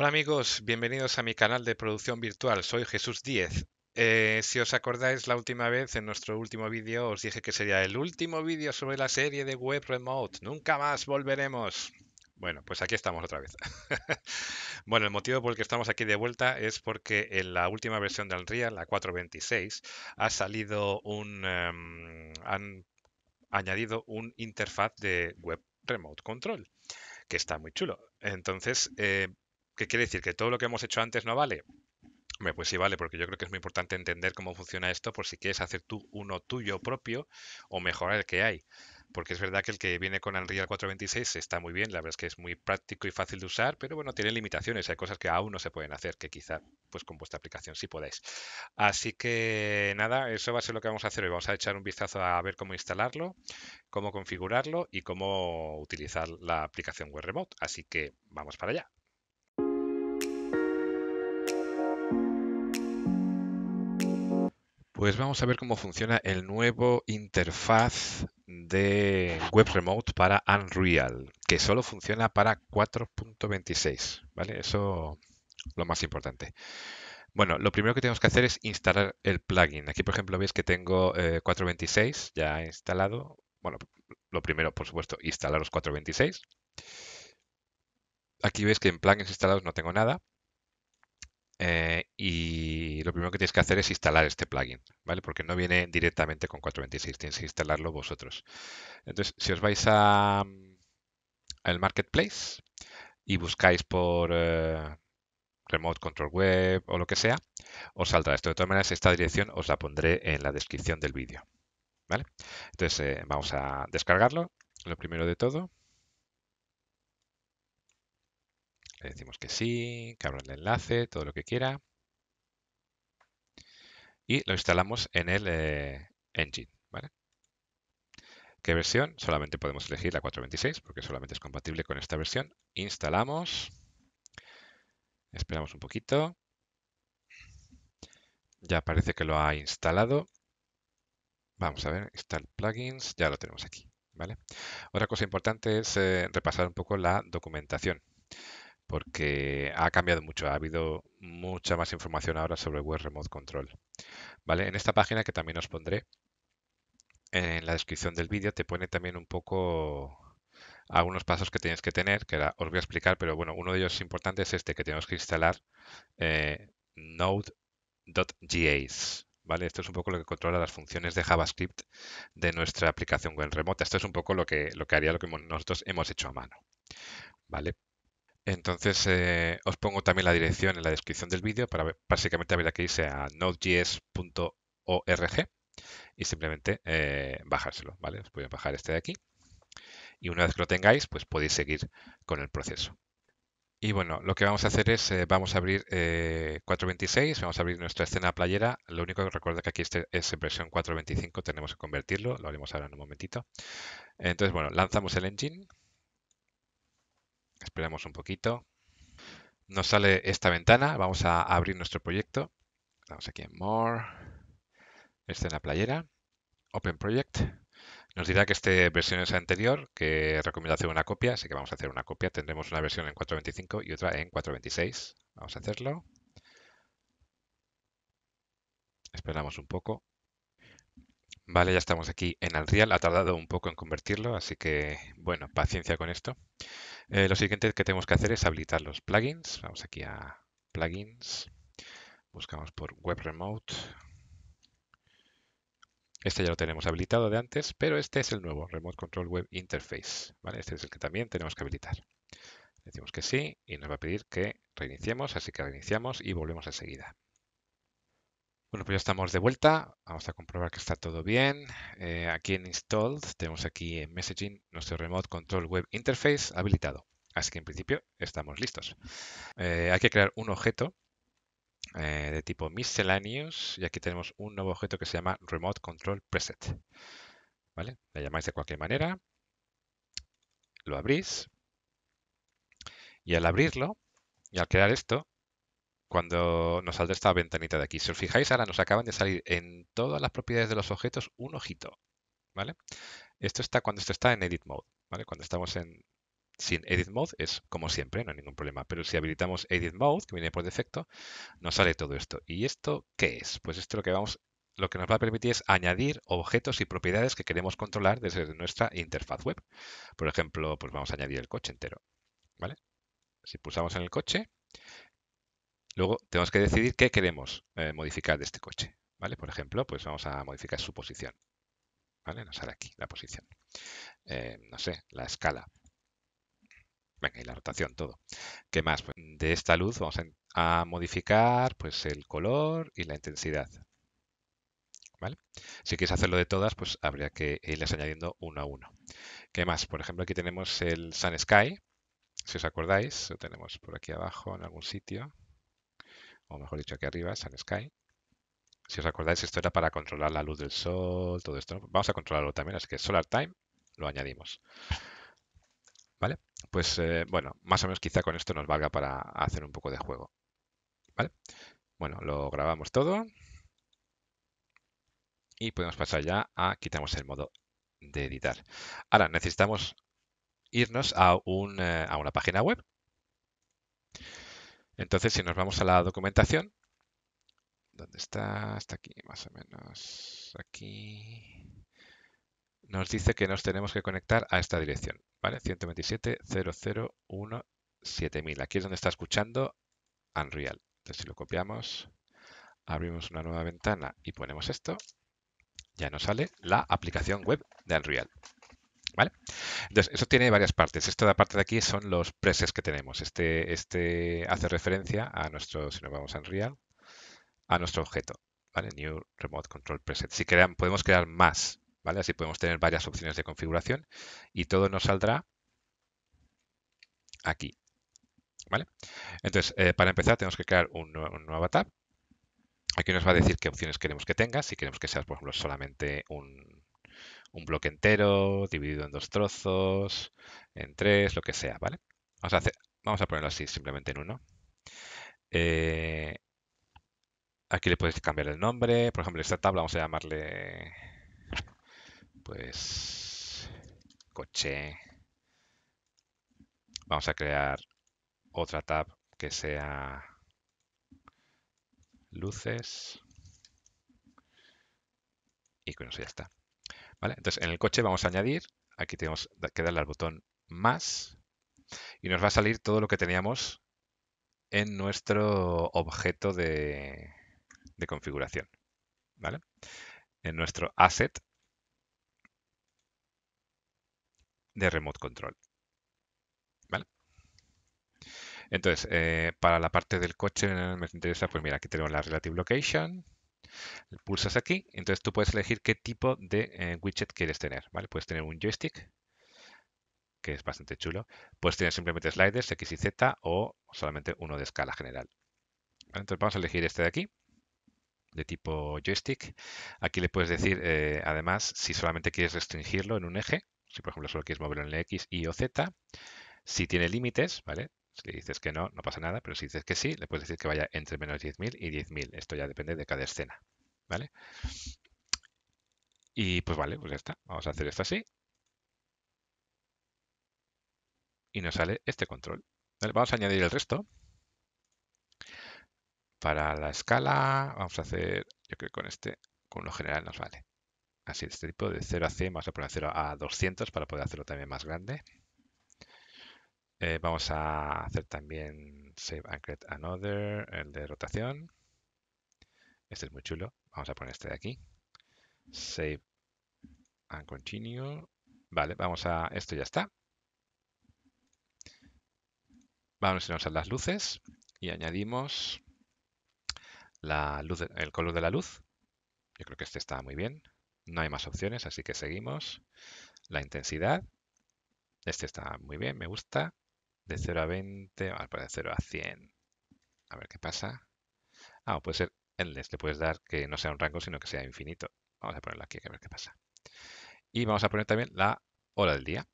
Hola amigos, bienvenidos a mi canal de producción virtual, soy Jesús 10 eh, si os acordáis, la última vez, en nuestro último vídeo, os dije que sería el último vídeo sobre la serie de Web Remote. Nunca más volveremos. Bueno, pues aquí estamos otra vez. bueno, el motivo por el que estamos aquí de vuelta es porque en la última versión de Unreal, la 4.26, ha salido un... Em, han añadido un interfaz de Web Remote Control, que está muy chulo. Entonces, eh, ¿Qué quiere decir? ¿Que todo lo que hemos hecho antes no vale? pues sí vale, porque yo creo que es muy importante entender cómo funciona esto por si quieres hacer tú uno tuyo propio o mejorar el que hay porque es verdad que el que viene con Unreal 426 está muy bien, la verdad es que es muy práctico y fácil de usar, pero bueno, tiene limitaciones, hay cosas que aún no se pueden hacer, que quizá pues con vuestra aplicación sí podáis. Así que nada, eso va a ser lo que vamos a hacer hoy, vamos a echar un vistazo a ver cómo instalarlo, cómo configurarlo y cómo utilizar la aplicación web remote, así que vamos para allá. Pues vamos a ver cómo funciona el nuevo interfaz de Web Remote para Unreal, que solo funciona para 4.26, ¿vale? Eso lo más importante. Bueno, lo primero que tenemos que hacer es instalar el plugin. Aquí, por ejemplo, veis que tengo 4.26 eh, ya instalado. Bueno, lo primero, por supuesto, instalaros 4.26. Aquí veis que en plugins instalados no tengo nada. Eh, y lo primero que tienes que hacer es instalar este plugin, ¿vale? Porque no viene directamente con 4.26, tienes que instalarlo vosotros. Entonces, si os vais a mm, al marketplace y buscáis por eh, remote control web o lo que sea, os saldrá esto. De todas maneras, esta dirección os la pondré en la descripción del vídeo. ¿Vale? Entonces eh, vamos a descargarlo, lo primero de todo. Le decimos que sí, que abra el enlace, todo lo que quiera. Y lo instalamos en el eh, engine. ¿Qué versión? Solamente podemos elegir la 4.26 porque solamente es compatible con esta versión. Instalamos. Esperamos un poquito. Ya parece que lo ha instalado. Vamos a ver, install plugins, ya lo tenemos aquí. ¿vale? Otra cosa importante es eh, repasar un poco la documentación porque ha cambiado mucho, ha habido mucha más información ahora sobre Web Remote Control. ¿Vale? En esta página que también os pondré en la descripción del vídeo te pone también un poco algunos pasos que tenéis que tener, que os voy a explicar, pero bueno, uno de ellos importante es este, que tenemos que instalar eh, ¿Vale? Esto es un poco lo que controla las funciones de JavaScript de nuestra aplicación web remota. Esto es un poco lo que, lo que haría lo que nosotros hemos hecho a mano. ¿Vale? Entonces eh, os pongo también la dirección en la descripción del vídeo para básicamente haber que irse a node.js.org y simplemente eh, bajárselo, ¿vale? Os voy a bajar este de aquí y una vez que lo tengáis, pues podéis seguir con el proceso. Y bueno, lo que vamos a hacer es, eh, vamos a abrir 4.26, vamos a abrir nuestra escena playera. Lo único que recuerda que aquí este es en versión 4.25, tenemos que convertirlo, lo haremos ahora en un momentito. Entonces, bueno, lanzamos el engine Esperamos un poquito. Nos sale esta ventana. Vamos a abrir nuestro proyecto. Vamos aquí en More, escena playera, Open Project. Nos dirá que este versión es anterior, que recomienda hacer una copia, así que vamos a hacer una copia. Tendremos una versión en 4.25 y otra en 4.26. Vamos a hacerlo. Esperamos un poco. Vale, ya estamos aquí en real. Ha tardado un poco en convertirlo, así que, bueno, paciencia con esto. Eh, lo siguiente que tenemos que hacer es habilitar los plugins. Vamos aquí a plugins. Buscamos por Web Remote. Este ya lo tenemos habilitado de antes, pero este es el nuevo, Remote Control Web Interface. ¿vale? Este es el que también tenemos que habilitar. Decimos que sí y nos va a pedir que reiniciemos, así que reiniciamos y volvemos enseguida. Bueno, pues ya estamos de vuelta. Vamos a comprobar que está todo bien. Eh, aquí en Installed tenemos aquí en Messaging nuestro Remote Control Web Interface habilitado. Así que en principio estamos listos. Eh, hay que crear un objeto eh, de tipo Miscellaneous y aquí tenemos un nuevo objeto que se llama Remote Control Preset. ¿Vale? La llamáis de cualquier manera. Lo abrís. Y al abrirlo y al crear esto, cuando nos saldrá esta ventanita de aquí. Si os fijáis, ahora nos acaban de salir en todas las propiedades de los objetos un ojito. ¿vale? Esto está cuando esto está en Edit Mode. ¿vale? Cuando estamos en sin Edit Mode es como siempre, no hay ningún problema. Pero si habilitamos Edit Mode, que viene por defecto, nos sale todo esto. ¿Y esto qué es? Pues esto lo que vamos lo que nos va a permitir es añadir objetos y propiedades que queremos controlar desde nuestra interfaz web. Por ejemplo, pues vamos a añadir el coche entero. ¿vale? Si pulsamos en el coche, Luego tenemos que decidir qué queremos eh, modificar de este coche. ¿vale? Por ejemplo, pues vamos a modificar su posición. ¿vale? Nos sale aquí la posición. Eh, no sé, la escala. Venga, y la rotación, todo. ¿Qué más? Pues, de esta luz vamos a, modificar pues, el color y la intensidad. Si quieres hacerlo de todas, pues habría que irlas añadiendo uno a uno. ¿Qué más? Por ejemplo, aquí tenemos el Sun Sky. Si os acordáis, lo tenemos por aquí abajo en algún sitio o mejor dicho aquí arriba, Sun Sky. Si os acordáis, esto era para controlar la luz del sol, todo esto. Vamos a controlarlo también, así que Solar Time lo añadimos. ¿Vale? Pues eh, bueno, más o menos quizá con esto nos valga para hacer un poco de juego. ¿Vale? Bueno, lo grabamos todo. Y podemos pasar ya a quitamos el modo de editar. Ahora necesitamos irnos a eh, una página web entonces, si nos vamos a la documentación, ¿dónde está? Hasta aquí, más o menos. Aquí. Nos dice que nos tenemos que conectar a esta dirección, ¿vale? 127.001.7000. Aquí es donde está escuchando Unreal. Entonces, si lo copiamos, abrimos una nueva ventana y ponemos esto, ya nos sale la aplicación web de Unreal. Entonces, eso tiene varias partes. Esta parte de aquí son los presets que tenemos. Este, este hace referencia a nuestro, si nos vamos a Unreal, a nuestro objeto, ¿vale? New Remote Control Preset. Si crean, podemos crear más, ¿vale? Así podemos tener varias opciones de configuración y todo nos saldrá aquí, ¿vale? Entonces, eh, para empezar tenemos que crear un, nuevo nueva tab. Aquí nos va a decir qué opciones queremos que tenga, si queremos que sea por ejemplo, solamente un, un bloque entero, dividido en dos trozos, en tres, lo que sea, ¿vale? Vamos a, vamos a ponerlo así, simplemente en uno. Eh, aquí le puedes cambiar el nombre. Por ejemplo, esta tabla vamos a llamarle, pues, coche. Vamos a crear otra tab que sea luces. Y con eso ya está. Entonces, en el coche vamos a añadir, aquí tenemos que darle al botón más y nos va a salir todo lo que teníamos en nuestro objeto de, configuración. En nuestro asset de remote control. Entonces, eh, para la parte del coche me interesa, pues mira, aquí tenemos la relative location, Pulsas aquí, entonces tú puedes elegir qué tipo de eh, widget quieres tener, ¿vale? Puedes tener un joystick, que es bastante chulo. Puedes tener simplemente sliders X y Z o solamente uno de escala general. Entonces vamos a elegir este de aquí, de tipo joystick. Aquí le puedes decir, eh, además, si solamente quieres restringirlo en un eje, si por ejemplo solo quieres moverlo en el X, Y o Z, si tiene límites, ¿vale? Si dices que no, no pasa nada, pero si dices que sí, le puedes decir que vaya entre menos 10.000 y 10.000. Esto ya depende de cada escena, ¿vale? Y pues vale, pues ya está. Vamos a hacer esto así. Y nos sale este control. Vamos a añadir el resto. Para la escala, vamos a hacer, yo creo que con este, con lo general nos vale. Así, de este tipo de 0 a 100, vamos a poner 0 a 200 para poder hacerlo también más grande. Eh, vamos a hacer también Save and Create Another, el de rotación. Este es muy chulo. Vamos a poner este de aquí. Save and Continue. Vale, vamos a... Esto ya está. Vamos a irnos las luces y añadimos la luz, el color de la luz. Yo creo que este está muy bien. No hay más opciones, así que seguimos. La intensidad. Este está muy bien, me gusta. De 0 a 20, vamos a poner 0 a 100. A ver qué pasa. Ah, puede ser endless, este, le puedes dar que no sea un rango, sino que sea infinito. Vamos a ponerlo aquí, a ver qué pasa. Y vamos a poner también la hora del día.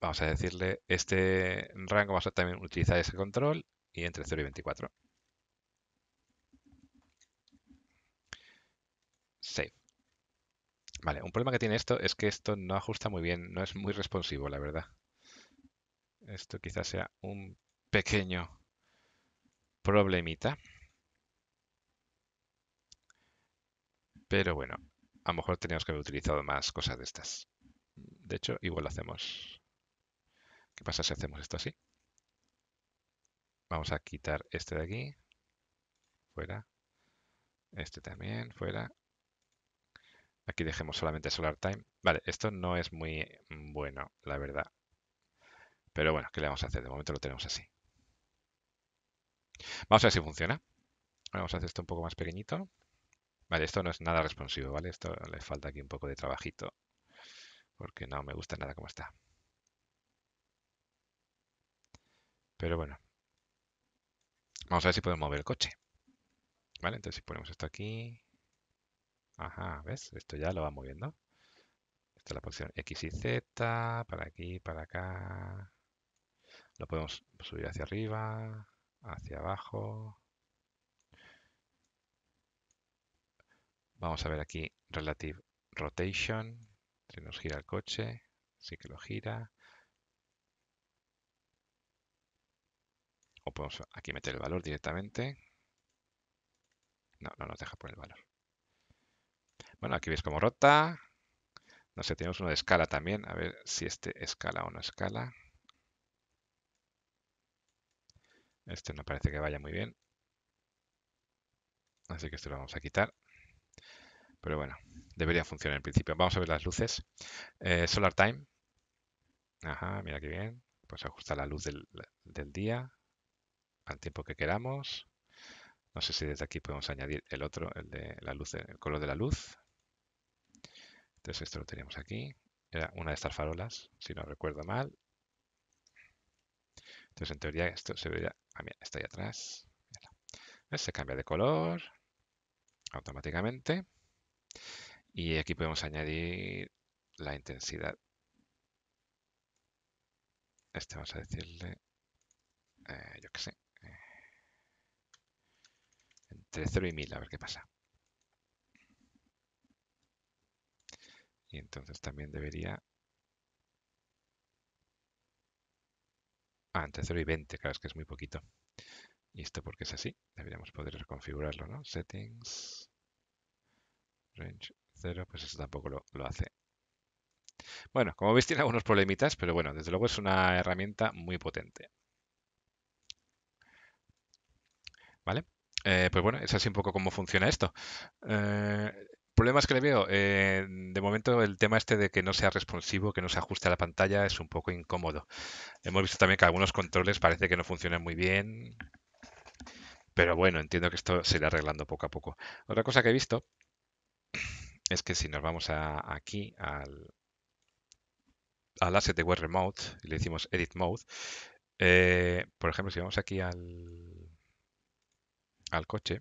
Vamos a decirle, este rango vamos a también utilizar ese control y entre 0 y 24. Save. Vale, un problema que tiene esto es que esto no ajusta muy bien, no es muy responsivo, la verdad. Esto quizás sea un pequeño problemita. Pero bueno, a lo mejor teníamos que haber utilizado más cosas de estas. De hecho, igual lo hacemos. ¿Qué pasa si hacemos esto así? Vamos a quitar este de aquí. Fuera. Este también, fuera. Aquí dejemos solamente Solar Time. Vale, esto no es muy mm, bueno, la verdad. Pero bueno, ¿qué le vamos a hacer? De momento lo tenemos así. Vamos a ver si funciona. Vamos a hacer esto un poco más pequeñito. Vale, esto no es nada responsivo, ¿vale? Esto le falta aquí un poco de trabajito. Porque no me gusta nada como está. Pero bueno. Vamos a ver si podemos mover el coche. ¿Vale? Entonces si ponemos esto aquí. Ajá, ¿ves? Esto ya lo va moviendo. Esta es la posición X y Z, para aquí, para acá. Lo podemos subir hacia arriba, hacia abajo. Vamos a ver aquí Relative Rotation. Si nos gira el coche, sí que lo gira. O podemos aquí meter el valor directamente. No, no nos deja poner el valor. Bueno, aquí veis cómo rota. No sé, tenemos uno de escala también. A ver si este escala o no escala. Este no parece que vaya muy bien. Así que esto lo vamos a quitar. Pero bueno, debería funcionar en principio. Vamos a ver las luces. Eh, solar Time. Ajá, mira qué bien. Pues ajusta la luz del, del día al tiempo que queramos. No sé si desde aquí podemos añadir el otro, el de la luz, el color de la luz. Entonces esto lo teníamos aquí. Era una de estas farolas, si no recuerdo mal. Entonces en teoría esto se vería... Ah, mira, está ahí atrás. Se cambia de color automáticamente. Y aquí podemos añadir la intensidad. Este vamos a decirle, eh, yo qué sé, eh, entre 0 y 1000, a ver qué pasa. y entonces también debería... Ah, entre 0 y 20, claro, es que es muy poquito. Y esto porque es así, deberíamos poder reconfigurarlo, ¿no? Settings, range 0, pues eso tampoco lo, hace. Bueno, como veis tiene algunos problemitas, pero bueno, desde luego es una herramienta muy potente. ¿Vale? Eh, pues bueno, es así un poco cómo funciona esto. Eh, problemas que le veo, eh, de momento el tema este de que no sea responsivo, que no se ajuste a la pantalla, es un poco incómodo. Hemos visto también que algunos controles parece que no funcionan muy bien. Pero bueno, entiendo que esto se irá arreglando poco a poco. Otra cosa que he visto es que si nos vamos aquí al, al asset de Web Remote y le decimos Edit Mode, eh, por ejemplo, si vamos aquí al, al coche,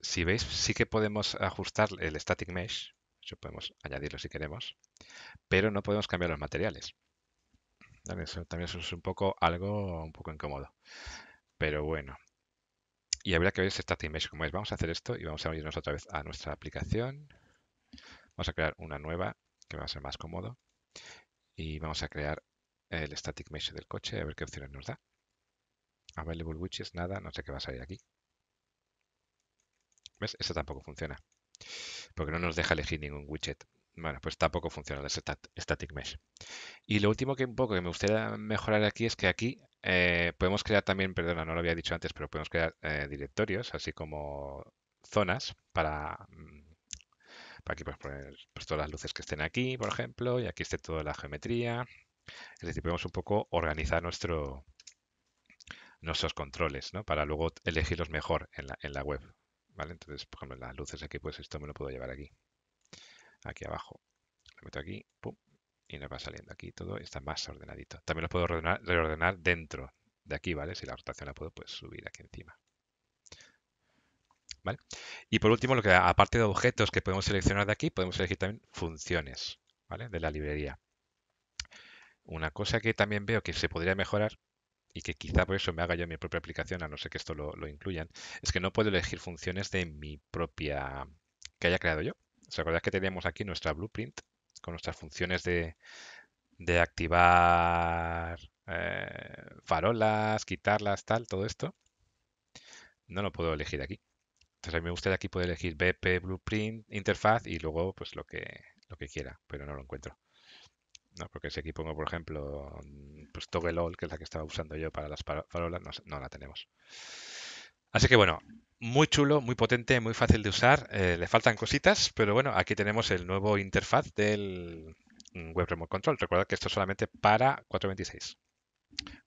si veis, sí que podemos ajustar el static mesh, eso podemos añadirlo si queremos, pero no podemos cambiar los materiales. Eso también eso es un poco algo un poco incómodo. Pero bueno. Y habría que ver ese static mesh como es. Vamos a hacer esto y vamos a irnos otra vez a nuestra aplicación. Vamos a crear una nueva que va a ser más cómodo. Y vamos a crear el static mesh del coche, a ver qué opciones nos da. Available widgets, nada, no sé qué va a salir aquí mesh tampoco funciona. Porque no nos deja elegir ningún widget. Bueno, pues tampoco funciona el static mesh. Y lo último que un poco que me gustaría mejorar aquí es que aquí eh, podemos crear también, perdona, no lo había dicho antes, pero podemos crear eh, directorios, así como zonas para, mm, para aquí pues poner pues, todas las luces que estén aquí, por ejemplo, y aquí esté toda la geometría. Es decir, podemos un poco organizar nuestro, nuestros controles, Para luego elegirlos mejor en la, en la web. Entonces, por ejemplo, las luces aquí, pues esto me lo puedo llevar aquí, aquí abajo. Lo meto aquí, y nos va saliendo aquí todo, está más ordenadito. También lo puedo reordenar dentro de aquí, ¿vale? Si la rotación la puedo, pues subir aquí encima. ¿Vale? Y por último, lo que aparte de objetos que podemos seleccionar de aquí, podemos elegir también funciones, ¿vale? De la librería. Una cosa que también veo que se podría mejorar y que quizá por eso me haga yo mi propia aplicación, a no ser que esto lo, incluyan, es que no puedo elegir funciones de mi propia que haya creado yo. ¿Os acordáis que teníamos aquí nuestra blueprint con nuestras funciones de, de activar eh, farolas, quitarlas, tal, todo esto? No lo puedo elegir aquí. Entonces a mí me gustaría aquí poder elegir BP, Blueprint, interfaz y luego pues lo que, lo que quiera, pero no lo encuentro porque si aquí pongo, por ejemplo, mm, pues Toggle que es la que estaba usando yo para las parolas, no, la tenemos. Así que bueno, muy chulo, muy potente, muy fácil de usar. Eh, le faltan cositas, pero bueno, aquí tenemos el nuevo interfaz del mm, Web Remote Control. Recuerda que esto es solamente para 426.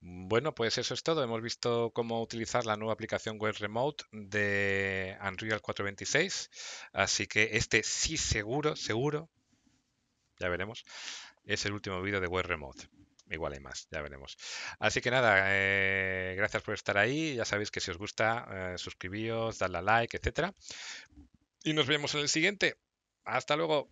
Bueno, pues eso es todo. Hemos visto cómo utilizar la nueva aplicación Web Remote de Unreal 426. Así que este sí seguro, seguro, ya veremos, es el último vídeo de Web Remote. Igual hay más, ya veremos. Así que nada, eh, gracias por estar ahí. Ya sabéis que si os gusta, eh, suscribíos, dadle a like, etcétera. Y nos vemos en el siguiente. Hasta luego.